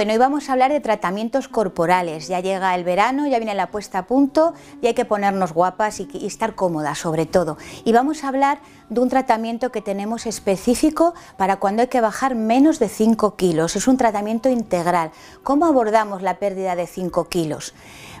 Bueno, hoy vamos a hablar de tratamientos corporales. Ya llega el verano, ya viene la puesta a punto y hay que ponernos guapas y, estar cómodas sobre todo. Y vamos a hablar de un tratamiento que tenemos específico para cuando hay que bajar menos de 5 kilos. Es un tratamiento integral. ¿Cómo abordamos la pérdida de 5 kilos?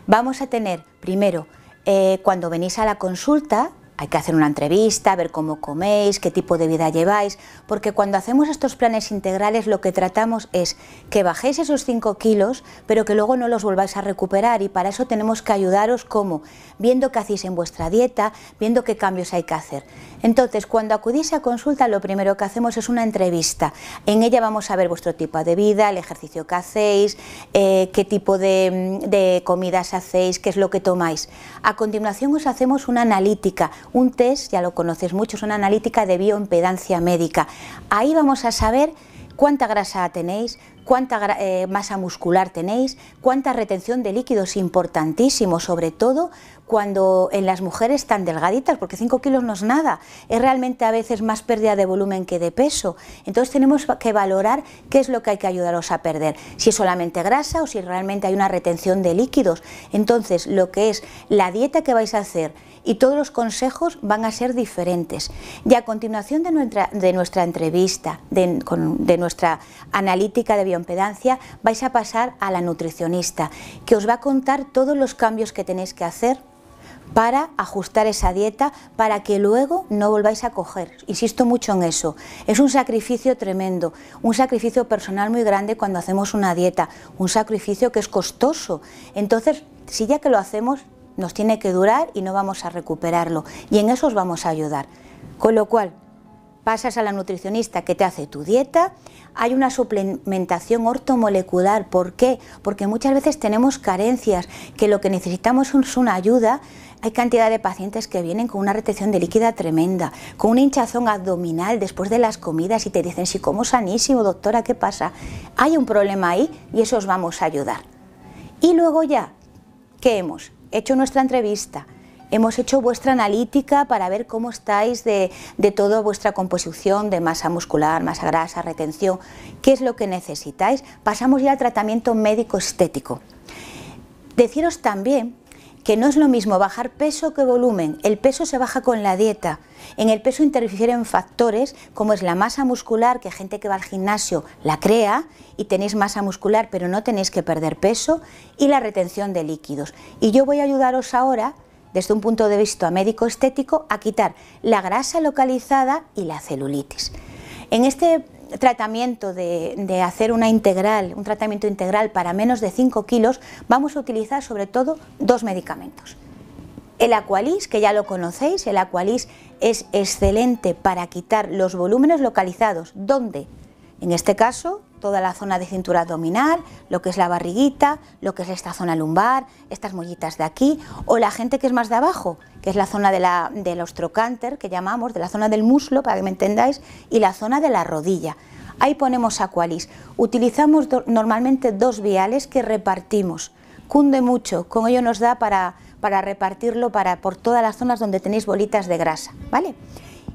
Vamos a tener primero eh, cuando venís a la consulta, hay que hacer una entrevista, ver cómo coméis, qué tipo de vida lleváis, porque cuando hacemos estos planes integrales lo que tratamos es que bajéis esos 5 kilos, pero que luego no los volváis a recuperar y para eso tenemos que ayudaros como viendo qué hacéis en vuestra dieta, viendo qué cambios hay que hacer. Entonces, cuando acudís a consulta, lo primero que hacemos es una entrevista. En ella vamos a ver vuestro tipo de vida, el ejercicio que hacéis, eh, qué tipo de comidas hacéis, qué es lo que tomáis. A continuación os hacemos una analítica, un test, ya lo conoces mucho, es una analítica de bioimpedancia médica. Ahí vamos a saber cuánta grasa tenéis, cuánta eh, masa muscular tenéis, cuánta retención de líquidos, importantísimo, sobre todo cuando en las mujeres tan delgaditas, porque 5 kilos no es nada, es realmente a veces más pérdida de volumen que de peso. Entonces tenemos que valorar qué es lo que hay que ayudaros a perder, si es solamente grasa o si realmente hay una retención de líquidos. Entonces lo que es la dieta que vais a hacer y todos los consejos van a ser diferentes. Y a continuación de nuestra, de nuestra entrevista, de, de nuestra analítica de pedancia, vais a pasar a la nutricionista, que os va a contar todos los cambios que tenéis que hacer para ajustar esa dieta, para que luego no volváis a coger. Insisto mucho en eso. Es un sacrificio tremendo, un sacrificio personal muy grande cuando hacemos una dieta, un sacrificio que es costoso. Entonces, si ya que lo hacemos, nos tiene que durar y no vamos a recuperarlo. Y en eso os vamos a ayudar. Con lo cual, pasas a la nutricionista que te hace tu dieta, hay una suplementación ortomolecular. ¿Por qué? Porque muchas veces tenemos carencias, que lo que necesitamos es una ayuda. Hay cantidad de pacientes que vienen con una retención de líquida tremenda, con una hinchazón abdominal después de las comidas y te dicen, si como sanísimo, doctora, ¿qué pasa? Hay un problema ahí y eso os vamos a ayudar. Y luego ya, ¿qué hemos? Hecho nuestra entrevista, hemos hecho vuestra analítica para ver cómo estáis de, de toda vuestra composición de masa muscular, masa grasa, retención, qué es lo que necesitáis. Pasamos ya al tratamiento médico estético. Deciros también que no es lo mismo bajar peso que volumen. El peso se baja con la dieta. En el peso interfieren factores como es la masa muscular, que gente que va al gimnasio la crea y tenéis masa muscular pero no tenéis que perder peso, y la retención de líquidos. Y yo voy a ayudaros ahora desde un punto de vista médico estético a quitar la grasa localizada y la celulitis. En este tratamiento de, hacer una integral, un tratamiento integral para menos de 5 kilos, vamos a utilizar sobre todo dos medicamentos. El Aqualis, que ya lo conocéis, el Aqualis es excelente para quitar los volúmenes localizados, ¿dónde?, en este caso, toda la zona de cintura abdominal, lo que es la barriguita, lo que es esta zona lumbar, estas mollitas de aquí, o la gente que es más de abajo, que es la zona de la, del ostrocánter, que llamamos, de la zona del muslo, para que me entendáis, y la zona de la rodilla. Ahí ponemos Aqualis. Utilizamos normalmente dos viales que repartimos. Cunde mucho, con ello nos da para, para repartirlo por todas las zonas donde tenéis bolitas de grasa, ¿vale?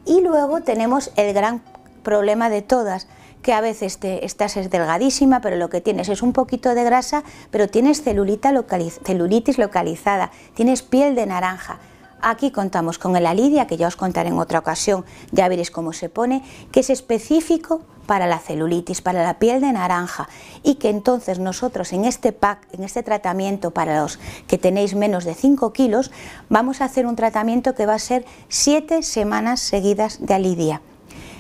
Y luego tenemos el gran problema de todas, que a veces estás es delgadísima, pero lo que tienes es un poquito de grasa, pero tienes celulitis localizada, tienes piel de naranja. Aquí contamos con el alidia, que ya os contaré en otra ocasión, ya veréis cómo se pone, que es específico para la celulitis, para la piel de naranja y que entonces nosotros en este pack, en este tratamiento para los que tenéis menos de 5 kilos, vamos a hacer un tratamiento que va a ser 7 semanas seguidas de alidia.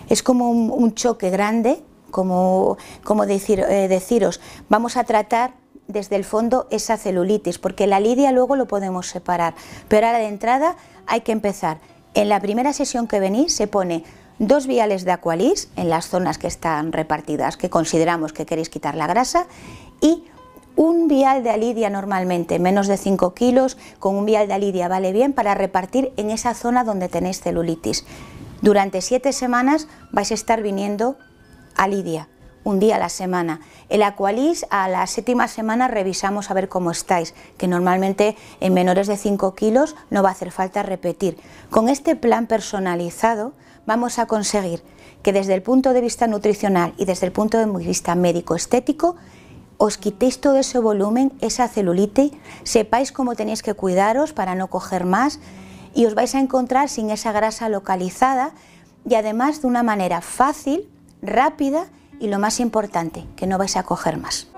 Es como un, choque grande, como, eh, deciros, vamos a tratar desde el fondo esa celulitis, porque la lidia luego lo podemos separar, pero ahora de entrada hay que empezar. En la primera sesión que venís se pone dos viales de Aqualis en las zonas que están repartidas, que consideramos que queréis quitar la grasa, y un vial de lidia normalmente, menos de 5 kilos, con un vial de lidia vale bien para repartir en esa zona donde tenéis celulitis. Durante siete semanas vais a estar viniendo a Lidia, un día a la semana. El Aqualis a la séptima semana revisamos a ver cómo estáis, que normalmente en menores de 5 kilos no va a hacer falta repetir. Con este plan personalizado vamos a conseguir que desde el punto de vista nutricional y desde el punto de vista médico-estético os quitéis todo ese volumen, esa celulite, sepáis cómo tenéis que cuidaros para no coger más y os vais a encontrar sin esa grasa localizada y además de una manera fácil, rápida y lo más importante, que no vais a coger más.